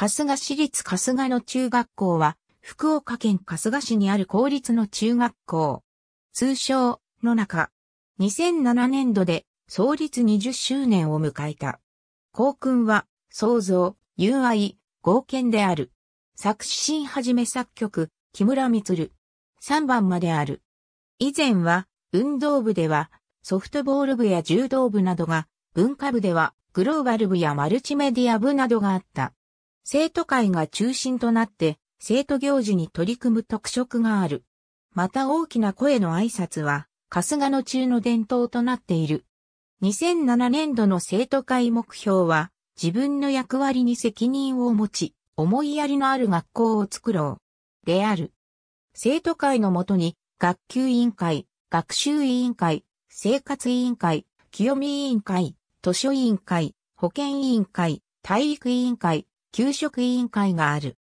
春日市立春日の中学校は、福岡県春日市にある公立の中学校。通称、の中。2007年度で、創立20周年を迎えた。校訓は、創造、友愛、合憲である。作詞新はじめ作曲、木村光。3番まである。以前は、運動部では、ソフトボール部や柔道部などが、文化部では、グローバル部やマルチメディア部などがあった。生徒会が中心となって、生徒行事に取り組む特色がある。また大きな声の挨拶は、春日野中の伝統となっている。2007年度の生徒会目標は、自分の役割に責任を持ち、思いやりのある学校を作ろう。である。生徒会のもとに、学級委員会、学習委員会、生活委員会、清見委員会、図書委員会、保健委員会、体育委員会、給食委員会がある。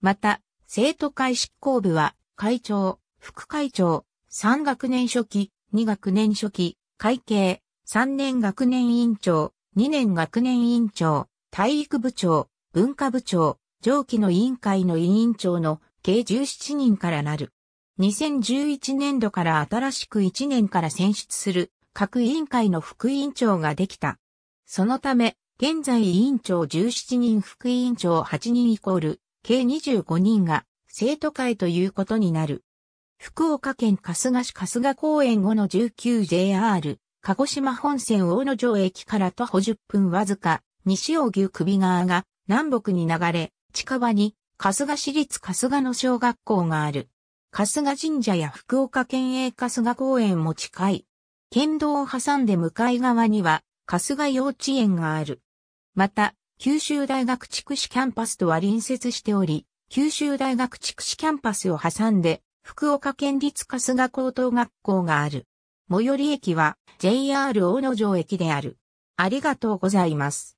また、生徒会執行部は、会長、副会長、3学年初期、2学年初期、会計、3年学年委員長、2年学年委員長、体育部長、文化部長、上記の委員会の委員長の計17人からなる。2011年度から新しく1年から選出する各委員会の副委員長ができた。そのため、現在委員長17人副委員長8人イコール、計25人が生徒会ということになる。福岡県春日市春日公園後の 19JR、鹿児島本線大野城駅から徒歩10分わずか、西尾牛首川が南北に流れ、近場に春日市立春日の小学校がある。春日神社や福岡県営春日公園も近い。県道を挟んで向かい側には春日幼稚園がある。また、九州大学筑紫キャンパスとは隣接しており、九州大学筑紫キャンパスを挟んで、福岡県立春日高等学校がある。最寄り駅は JR 大野城駅である。ありがとうございます。